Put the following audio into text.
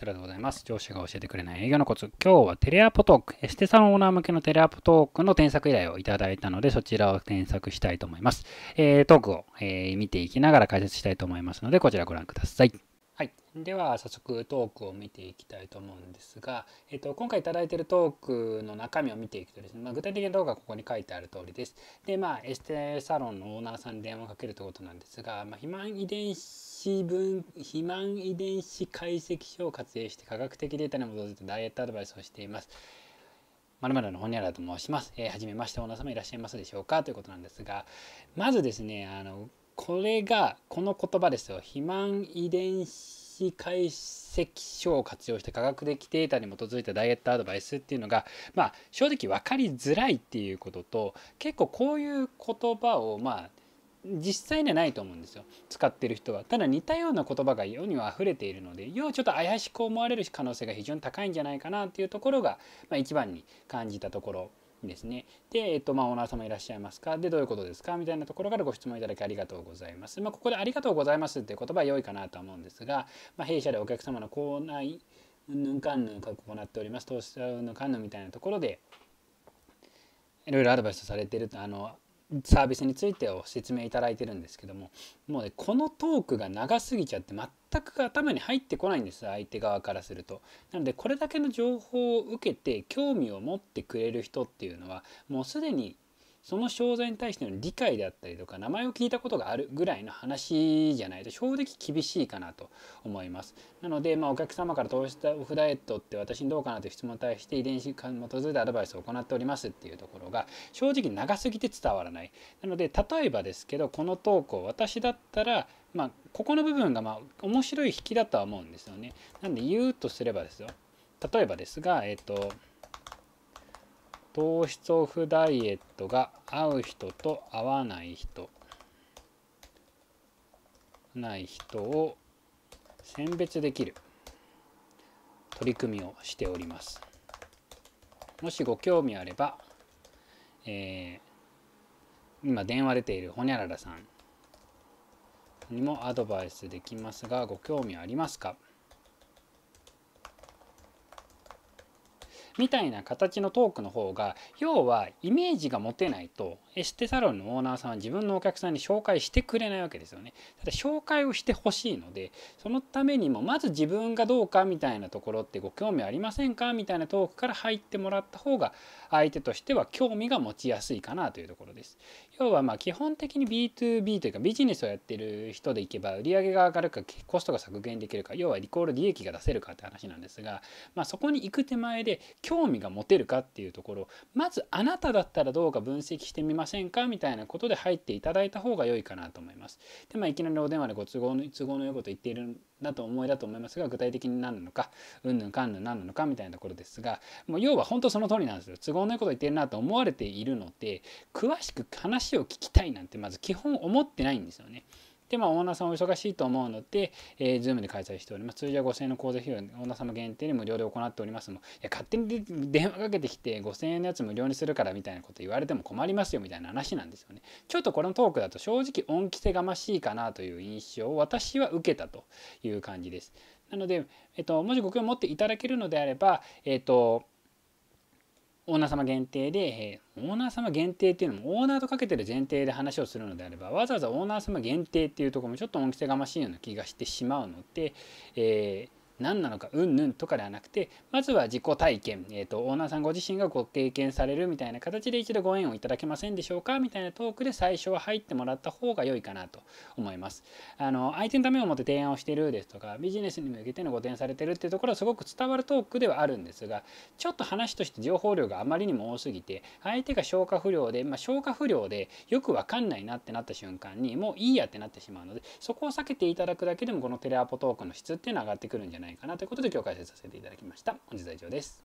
セラでございます。上司が教えてくれない営業のコツ。今日はテレアポトーク。エステサロンオーナー向けのテレアポトークの添削依頼をいただいたので、そちらを添削したいと思います。えー、トークを、えー、見ていきながら解説したいと思いますので、こちらご覧ください。はい、では早速トークを見ていきたいと思うんですが、えっと、今回頂いてるトークの中身を見ていくとですね、まあ、具体的な動画はここに書いてある通りです。で、まあ、エステサロンのオーナーさんに電話をかけるということなんですが、まあ、肥満遺伝子分、肥満遺伝子解析書を活用して科学的データに基づいてダイエットアドバイスをしています。まるのほにゃらと申します。えー、めまして、オーナー様いらっしゃいますでしょうかということなんですが、まずですね、あの、これがこの言葉ですよ肥満遺伝子解析書を活用して科学的データに基づいたダイエットアドバイスっていうのが、まあ、正直分かりづらいっていうことと結構こういう言葉をまあ実際にはないと思うんですよ使ってる人はただ似たような言葉が世には溢れているので要はちょっと怪しく思われる可能性が非常に高いんじゃないかなっていうところが、まあ、一番に感じたところですね。で、えっと、まあ、オーナー様いらっしゃいますかで、どういうことですかみたいなところからご質問いただきありがとうございます。まあ、ここでありがとうございますっていう言葉は良いかなと思うんですが、まあ、弊社でお客様の校内、ぬんかんぬんか行っております。投資ぬんかんぬんみたいなところで、いろいろアドバイスされてると、あの、サービスについてを説明いただいてるんですけどももうねこのトークが長すぎちゃって全く頭に入ってこないんです相手側からすると。なのでこれだけの情報を受けて興味を持ってくれる人っていうのはもうすでにその商材に対しての理解であったりとか名前を聞いたことがあるぐらいの話じゃないと正直厳しいかなと思いますなので、まあ、お客様から糖質オフダイエットって私にどうかなという質問に対して遺伝子化に基づいてアドバイスを行っておりますっていうところが正直長すぎて伝わらないなので例えばですけどこの投稿私だったらまあ、ここの部分がまあ面白い引きだとは思うんですよねなんで言うとすればですよ例えばですがえっ、と糖質オフダイエットが合う人と合わない人ない人を選別できる取り組みをしておりますもしご興味あれば、えー、今電話出ているほにゃららさんにもアドバイスできますがご興味ありますかみたいな形のトークの方が要はイメージが持てないとエステサロンのオーナーさんは自分のお客さんに紹介してくれないわけですよね。ただ紹介をしてほしいのでそのためにもまず自分がどうかみたいなところってご興味ありませんかみたいなトークから入ってもらった方が相手としては興味が持ちやすいかなというところです。要はまあ基本的に B2B というかビジネスをやってる人でいけば売上が上がるかコストが削減できるか要はリコール利益が出せるかって話なんですが、まあ、そこに行く手前で興味が持てるかっていうところまずあなただったらどうか分析してみませんかみたいなことで入っていただいた方が良いかなと思います。でまあいきなりお電話でご都合の都合の良いこと言っているんだと思いだと思いますが具体的に何なのかうんぬんかんぬん何なのかみたいなところですがもう要は本当その通りなんですよ。都合のいいこと言ってるなと思われているので詳しく話を聞きたいなんてまず基本思ってないんですよね。で、まあ、オーナーさんお忙しいと思うので、えー、Zoom で開催しております。通常5000円の講座費用、オーナー様限定で無料で行っておりますもいや、勝手に電話かけてきて、5000円のやつ無料にするからみたいなこと言われても困りますよみたいな話なんですよね。ちょっとこのトークだと正直恩着せがましいかなという印象を私は受けたという感じです。なので、えっと、もしご興味持っていただけるのであれば、えっと、オーナー様限定で、えオーナー様限定っていうのもオーナーとかけてる前提で話をするのであればわざわざオーナー様限定っていうとこもちょっと恩着せがましいような気がしてしまうので、えー何なのかうんぬんとかではなくてまずは自己体験、えーと、オーナーさんご自身がご経験されるみたいな形で一度ご縁をいただけませんでしょうかみたいなトークで最初は入ってもらった方が良いかなと思います。あの相手のためを思って提案をしてるですとかビジネスに向けてのご提案されてるっていうところはすごく伝わるトークではあるんですがちょっと話として情報量があまりにも多すぎて相手が消化不良で、まあ、消化不良でよく分かんないなってなった瞬間にもういいやってなってしまうのでそこを避けていただくだけでもこのテレアポトークの質っていうのは上がってくるんじゃないないかなということで今日解説させていただきました。本日は以上です。